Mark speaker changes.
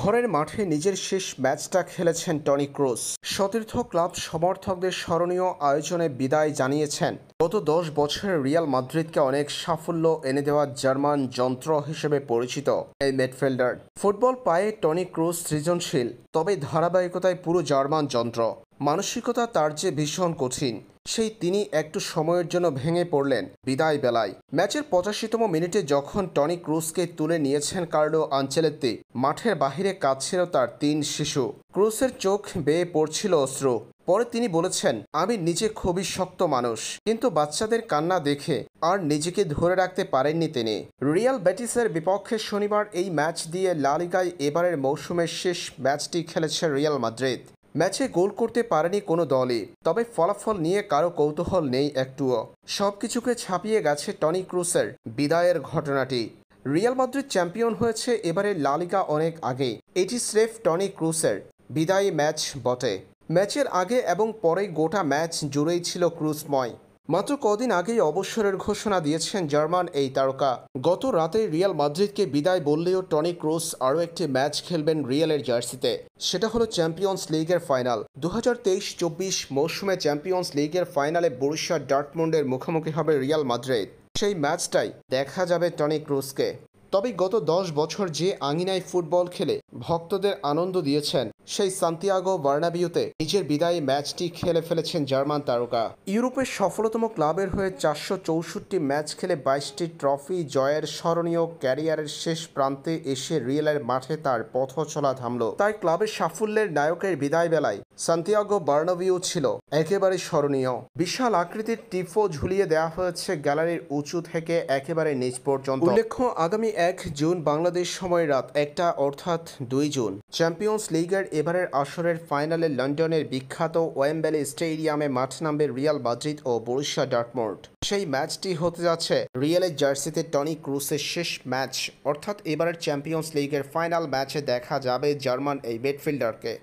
Speaker 1: ঘরের মাঠে নিজের শেষ ম্যাচটা খেলেছেন টনি ক্রোস সতীর্থ ক্লাব সমর্থকদের স্মরণীয় আয়োজনে বিদায় জানিয়েছেন গত দশ বছরে রিয়াল মাদ্রিদকে অনেক সাফল্য এনে দেওয়া জার্মান যন্ত্র হিসেবে পরিচিত এই মেডফিল্ডার ফুটবল পায়ে টনি ক্রুস সৃজনশীল তবে ধারাবাহিকতায় পুরো জার্মান যন্ত্র মানসিকতা তার যে ভীষণ কঠিন সেই তিনি একটু সময়ের জন্য ভেঙে পড়লেন বিদায় বেলায় ম্যাচের পঁচাশিতম মিনিটে যখন টনি ক্রুজকে তুলে নিয়েছেন কার্লো আঞ্চলেত্তি মাঠের বাহিরে কাঁদছিল তার তিন শিশু ক্রুসের চোখ বেয়ে পড়ছিল অশ্রু পরে তিনি বলেছেন আমি নিজে খুবই শক্ত মানুষ কিন্তু বাচ্চাদের কান্না দেখে আর নিজেকে ধরে রাখতে পারেননি তিনি রিয়াল ব্যাটিসের বিপক্ষে শনিবার এই ম্যাচ দিয়ে লালিগায় এবারের মৌসুমের শেষ ম্যাচটি খেলেছে রিয়াল মাদ্রিদ ম্যাচে গোল করতে পারেনি কোনো দলই তবে ফলাফল নিয়ে কারো কৌতূহল নেই একটুও সব কিছুকে ছাপিয়ে গেছে টনি ক্রুসের বিদায়ের ঘটনাটি রিয়াল মাদ্রিদ চ্যাম্পিয়ন হয়েছে এবারে লালিকা অনেক আগে এটি স্রেফ টনি ক্রুসের বিদায়ী ম্যাচ বটে ম্যাচের আগে এবং পরে গোটা ম্যাচ জুড়েই ছিল ক্রুসময় মাত্র কদিন আগেই অবসরের ঘোষণা দিয়েছেন জার্মান এই তারকা গত রাতে রিয়াল মাদ্রিদকে বিদায় বললেও টনি ক্রুস আরও একটি ম্যাচ খেলবেন রিয়ালের জার্সিতে সেটা হলো চ্যাম্পিয়ন্স লিগের ফাইনাল দু হাজার তেইশ চব্বিশ মৌসুমে চ্যাম্পিয়ন্স লিগের ফাইনালে বরিশা ডার্টমন্ডের মুখোমুখি হবে রিয়াল মাদ্রিদ সেই ম্যাচটাই দেখা যাবে টনি ক্রুসকে তবে গত দশ বছর যে আঙিনায় ফুটবল খেলে ভক্তদের আনন্দ দিয়েছেন সেই সান্তিয়াগো বার্নাবিউতে নিজের বিদায়ী ম্যাচটি খেলে ফেলেছেন জার্মান তারকা ইউরোপের সফলতম ক্লাবের হয়ে চারশো চৌষট্টি ম্যাচ খেলে বাইশটি ট্রফি জয়ের স্মরণীয় ক্যারিয়ারের শেষ প্রান্তে এসে রিয়েলের মাঠে তার পথ চলা থামল তাই ক্লাবের সাফল্যের নায়কের বিদায় বেলায় সান্তিয়াগো বার্নভিউ ছিল একেবারে স্মরণীয় বিশাল আকৃতির টিফো ঝুলিয়ে দেওয়া হয়েছে গ্যালারির উঁচু থেকে একেবারে নিচ পর্যন্ত উল্লেখ্য আগামী এক জুন বাংলাদেশ সময় রাত একটা অর্থাৎ দুই জুন চ্যাম্পিয়ন্স লিগের এবারের আসরের ফাইনালে লন্ডনের বিখ্যাত ওয়েম্বেলি স্টেডিয়ামে মাঠ নামবে রিয়াল মাদ্রিদ ও বরিশা ডাটমোর্ট সেই ম্যাচটি হতে যাচ্ছে রিয়ালের জার্সিতে টনি ক্রুসের শেষ ম্যাচ অর্থাৎ এবারের চ্যাম্পিয়ন্স লিগের ফাইনাল ম্যাচে দেখা যাবে জার্মান এই মিডফিল্ডারকে